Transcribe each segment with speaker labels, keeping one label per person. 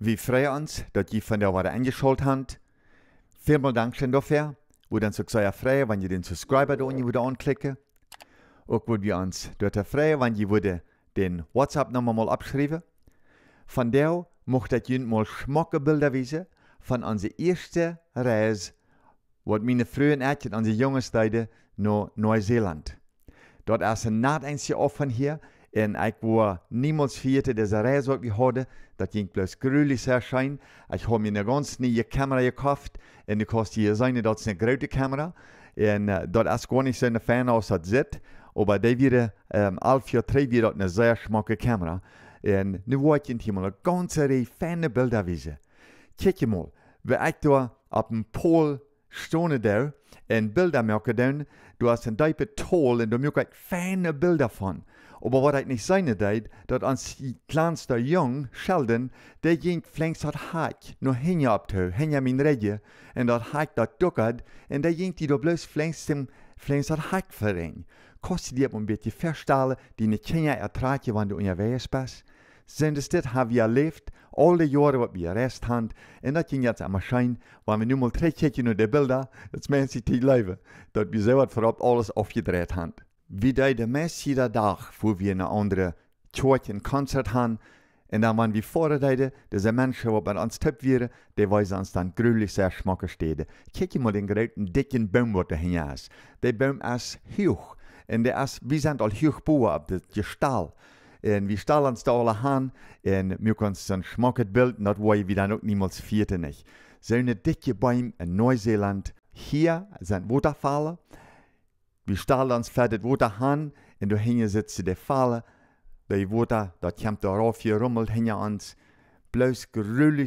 Speaker 1: Wir freuen uns, dass ihr von der Woche eingeschaltet habt. Vielen Dank schön dafür. Wir dann auch sehr frei, wenn ihr den Subscriber da unten wieder anklicken. Auch würden wir uns dort freuen, wenn ihr würde den WhatsApp nummer mal abschreiben. Van der mocht dat jullie mal schmakke Bilder wezen van onze eerste reis, wat mijn frühen en onze jongens deden, naar Nieuw-Zeeland. Dat is een offen af van hier. En ik wou niemand vierte deze reis wat we hadden. Dat ging plus gruwelijk erscheinen. Ik heb me een ganz nieuwe camera gekauft. En die kost hier zijn, dat is een grote camera. En uh, dat is gewoon niet zo'n fan als dat zit. Maar die weer, eh, um, elf jaar terug, weer dat een zeer schmakke camera. En nu wou ik je een ganze rij fijne beelden wijzen. Kijk je mal, we ik daar op een pool stonden daar en beelden maken doen. Du hast een duipe tol en daar maak ik fijne beelden van. aber war das nicht seine Zeit, dat ans die kleinste Jung, Sheldon, der ging flinks hat Hack, nur hänge abtö, hänge min regge, en dat Hack dat duckert, en der ging die do bloß flinks dem, flinks hat Hack verring. Kost die ein bisschen verstellen, die nicht kennen ertragen, wenn du unterwegs bist. es dit hebben we leefd, al de jaren wat we rest hand, en dat ging jetzt aan schein, wann we nu mal je naar de beelden, dat mensen die leven, dat we zo wat voorop alles afgedraaid hand. Wie de meeste dag voor we een andere tjoort in concert gaan. En dan waren we voorbereiden, da, de mensen die bij ons tip waren, die wijzen ons uns dann zeer sehr schmackig Kijk Kick mal den grote, dicken Baum, der er hing is. Die boom is hoog. En die is, we zijn al hoog boven op dit gestal. En we stellen ons daar alle aan en we kunnen zo'n smakken beeld, dat wij we dan ook niemals So eine dicke Baum in Neuseeland, hier sind watervallen vi Starlandsfärdet våta han, ändå hänga der det falla, det våta, det kämta rafje rummelt hänga ans, blös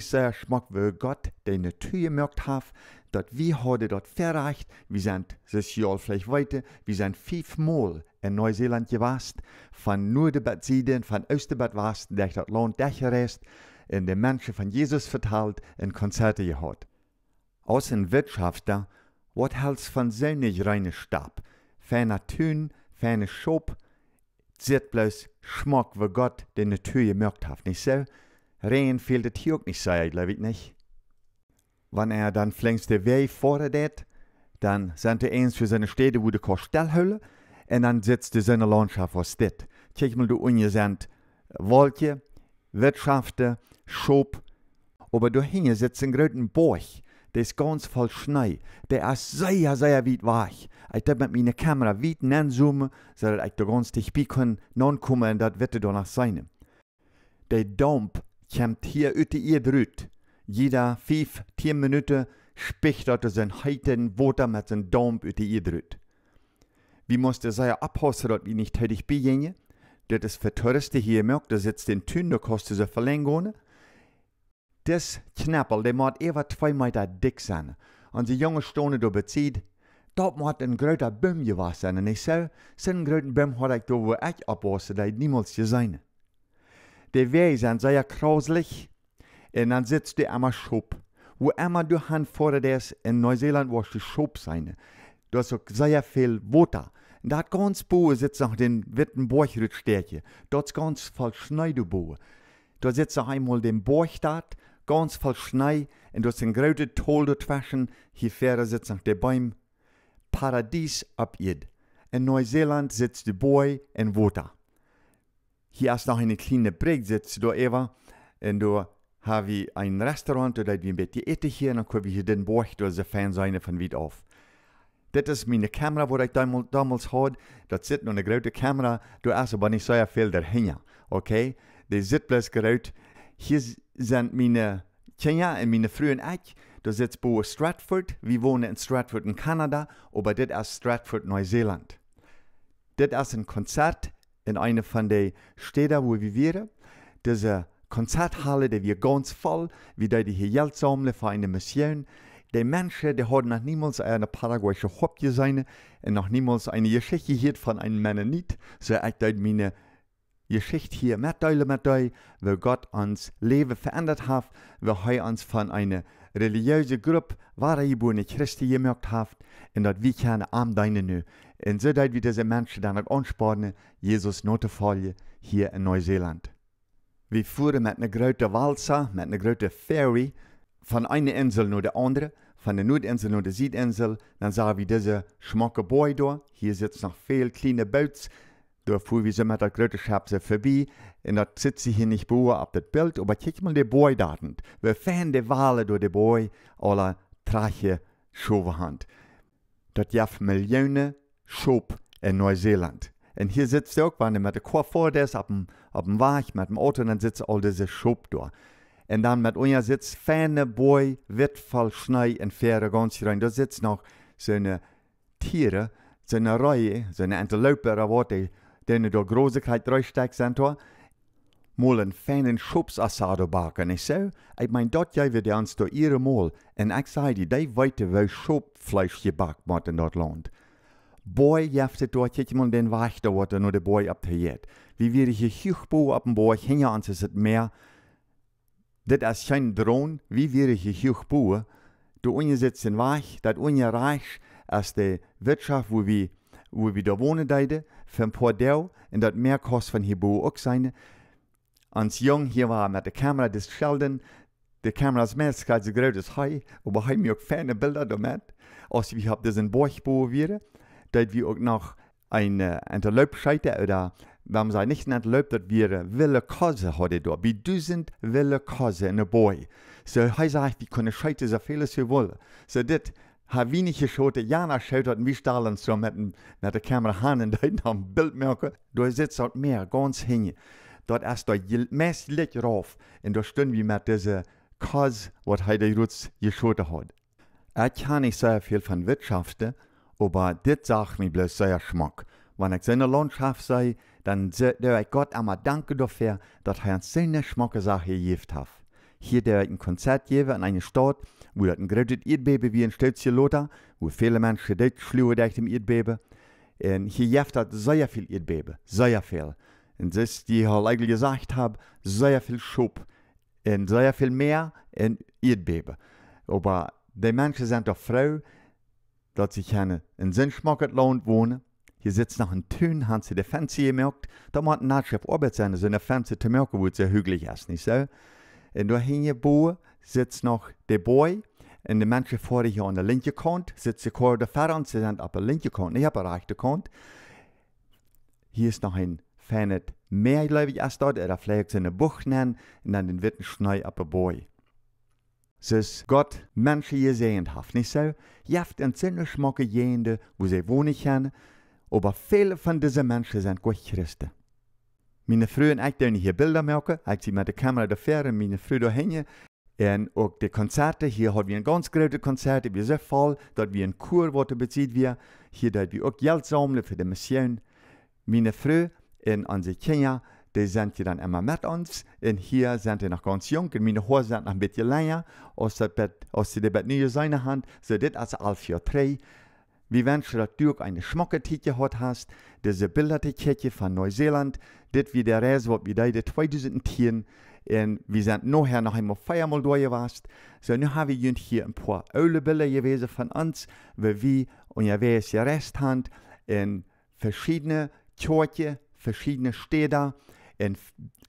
Speaker 1: sehr schmack, vö gott, det natur mörkt haf, dat vi hade dort verreicht, vi sind ses Jahr vielleicht weiter, vi sind fünfmal in Neuseeland gewast, von nur Bad sieden von Österbad warst, durch das Land durchgereist, in den Menschen von Jesus verteilt, in Konzerte gehört. Aus ein Wirtschafter, was hält von seinem reinen Stab, ferner Tün, ferner Schob, sieht bloß Schmuck, wo Gott die Natur gemerkt hat, nicht so? Rehen fehlt es hier auch nicht, sei ich, glaube ich nicht. Wenn er dann flängs der Weg fordert, dann sind er eins für seine Städte, wo der Kostellhölle, und dann sitzt er seine Landschaft aus dit. Check mal, du ungesandt Wolke, Wirtschaften, Schob, aber du hinge sitzt ein großen Borch, der ist ganz voll Schnee, der ist sehr, sehr weit weg. Ik heb met mijn camera wiet en zoomen, zodat ganz de grondste kann, non komen en dat witte dan zijn. De damp komt hier uit ihr Brut. Jeder fünf, zehn Minuten spricht er sein heiten Woter mit seinem Damp über ihr Brut. Wie musste sein abhassen, dass wir nicht tätig bejenge? Das ist für Touristen hier möglich, das jetzt den Tünder kostet sie verlängern. Das Knäppel, der macht etwa zwei Meter dick sein. Und die Jungen stehen da bezieht, Topmat een grote bum je was en ik zei, zijn grote bum had ik door echt opwassen dat niemals je zijn. De wegen zijn zeer krauslich en dan sitzt je immer schop. Wo immer du hand vor des in Neuseeland was je schop zijn. Du hast ook sehr viel Wasser. Da ganz boe sitzt noch den Wittenborchrückstärke. Dort ganz voll Schnee du boe. Da sitzt noch einmal den Borchstadt, ganz voll Schnee, und dort sind große Toll dazwischen. Hier fährt sitzt noch der Bäum paradies op ied. In Nieuw-Zeeland zit de boy en water. Hier is nog een kleine prik, zit door Eva. En door hebben we een restaurant, dat we een beetje eten hier. En dan kunnen we hier den boog door de fans zijn van wiet af. Dit is mijn camera waar ik damals had. Dat zit nog een grote camera. Door is er niet zo veel erheen. Oké? Okay? zit zitplus Hier zijn mijn kinderen eh, en mijn vrouw en Du sitzt bei Stratford, wir wohnen in Stratford in Kanada, aber das ist Stratford, Neuseeland. Das ist ein Konzert in einer von den Städten, wo wir wären. Diese Konzerthalle, die wir ganz voll, wie die hier Geld sammeln für eine Mission. Die Menschen, die haben noch niemals eine paraguayische Hop gesehen und noch niemals eine Geschichte gehört von einem Mennonit. So ich dort meine Geschichte hier mitteilen mit euch, weil Gott uns Leben verändert hat, weil er uns von einer religiöse Gruppe war je boer niet Christen gemerkt heeft en dat wij gaan aan deinen nu. En zodat we deze mensen dan ook aansporen, Jezus na hier in Neuseeland. Wir fuhren mit een großen walsa, mit een großen ferry, von einer Insel naar der andere, von der Noordinsel naar der Zuidinsel. dann zagen wir diese schmakke boy door. Hier zitten noch veel kleine bootjes. Da fuhr wie immer der größte Schabse vorbei, und da sitze ich hier nicht bei auf das Bild, aber kick mal die Boy da Wir fähren die Wale durch die Boy, aller Trache Schowehand. Das jaff Millionen Schob in Neuseeland. Und hier sitzt er auch, wenn er mit der Chor vor des, auf dem, auf dem Wach, mit dem Auto, und dann sitzt all diese Schob da. Und dann mit uns sitzt ferne Boy, wird voll Schnee und Fähre ganz rein. Da sitzt noch so eine Tiere, so eine Reihe, so eine Antilope, da wurde den der Großigkeit durchsteigt sind, mal einen feinen Schubs Assado backen, nicht so? Ich meine, dort ja wir uns durch ihre Mal, und ich die weite wo Schubfleisch gebackt wird in dort Land. Boy jaftet dort jetzt mal den Weich da, was nur der Boy abteilt. Wie wir hier Hüchbo ab dem Boy hängen ans das Meer. Das ist kein Drohn, wie wir hier Hüchbo. Du ungesetzt den Weich, das ungereich, als die Wirtschaft, wo wir wo wir da wohnen deide, paar Pordeu, und das mehr kost von hier bo auch sein. Ans Jung hier war mit der Kamera des Schelden, die Kamera ist mehr als so groß als hei, aber hei mir auch feine Bilder damit. Als wir hab diesen Borch bo wäre, dat wir auch noch ein äh, Enterlaub scheite oder wenn sie nicht entlaubt, dass wir wilde Kase hatten da. Wie sind wilde Kase in der Borch. So, hier sagt, wir können scheite so viel, wie wir wollen. So, das har vi inte skjutit, gärna skjutit, mit der Kamera med, med kamerahanden, det är någon bildmärke, då sitter det halt mer ganz hinge. Dort ist det mest lik rauf, och då stund vi med dessa kas, vad Heide Rutz geschoten har. Jag kan inte säga viel von Wirtschaften, aber das sagt mir bloß sehr Schmack. Wenn ich seine Landschaft sehe, dann sehe ich Gott einmal danke dafür, dass er uns seine Schmacke Sache gegeben hat. Hier der ein Konzert geben in einer Stadt, wo das ein großes Erdbeben wie ein Stötzchen Lothar, wo viele Menschen dort schlugen durch dem Erdbeben. Und hier gibt es sehr viel Erdbeben, sehr viel. Und das, die ich halt eigentlich gesagt habe, sehr viel Schub und sehr viel mehr in Erdbeben. Aber die Menschen sind doch froh, dass sie in Sinnschmackertland wohnen. Hier sitzt noch ein Tön, haben sie die Fenster gemerkt. Da macht ein Nachschrift Arbeit sein, so eine Fenster zu merken, wo es sehr hügelig ist, nicht so? En då hinner bo sits nog de boy. En de människor får det an de linje kant. Sits i kvar sie sind auf der linken kant. nicht auf der rechten kant. Hier ist noch ein Fanet ich, als dort. Er vielleicht seine Buch nennen. Und dann den witten Schnei ab boy. ist Gott Menschen gesehen haft nicht so. Jaft en Sinne schmocke jende, wo sie wohnen können. Aber viele von diesen Menschen sind gut Christen. Mijn vrouw en ik hier beelden maken. Ik zie met de camera de ver en mijn vrouw doorheen. En ook de concerten. Hier hadden we een ganz grote concert. We zijn vol dat we een koor worden bezit weer. Hier dat we ook geld zamelen voor de mission. Mijn vrouw en onze kinderen, die zijn hier dan immer met ons. En hier zijn ze nog ganz jong. En mijn hoor zijn nog een beetje langer. Als ze, de bij nieuwe zijn hand, zo dit als elf jaar drie. Wir werden natürlich eine Schmockertietje heute hast, diese sibylla von Neuseeland, das wie der Reise, was wir da Tieren, und wir sind nachher noch einmal feiermal durch gewesen. So, nun haben wir hier ein paar alte Bilder gewesen von uns, wie wir und ja, wer es Rest haben, in verschiedene Kirchen, verschiedene Städte, in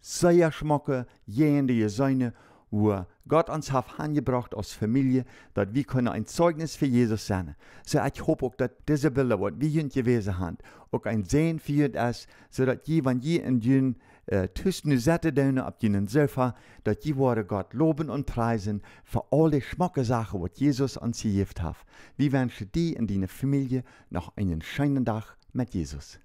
Speaker 1: Seierschmocke, jene, die Söhne wo Gott uns hat heimgebracht als Familie, dass wir können ein Zeugnis für Jesus sein. So ich hoffe auch, dass diese Bilder, die wir hier gewesen haben, auch ein Sehen für das, so dass je, wenn je in den äh, Tüsten Sätze deine auf den Sofa, dass je wurde Gott loben und preisen für alle schmucke Sachen, die Jesus uns gegeben hat. Wir wünschen dir und deiner Familie noch einen schönen Tag mit Jesus.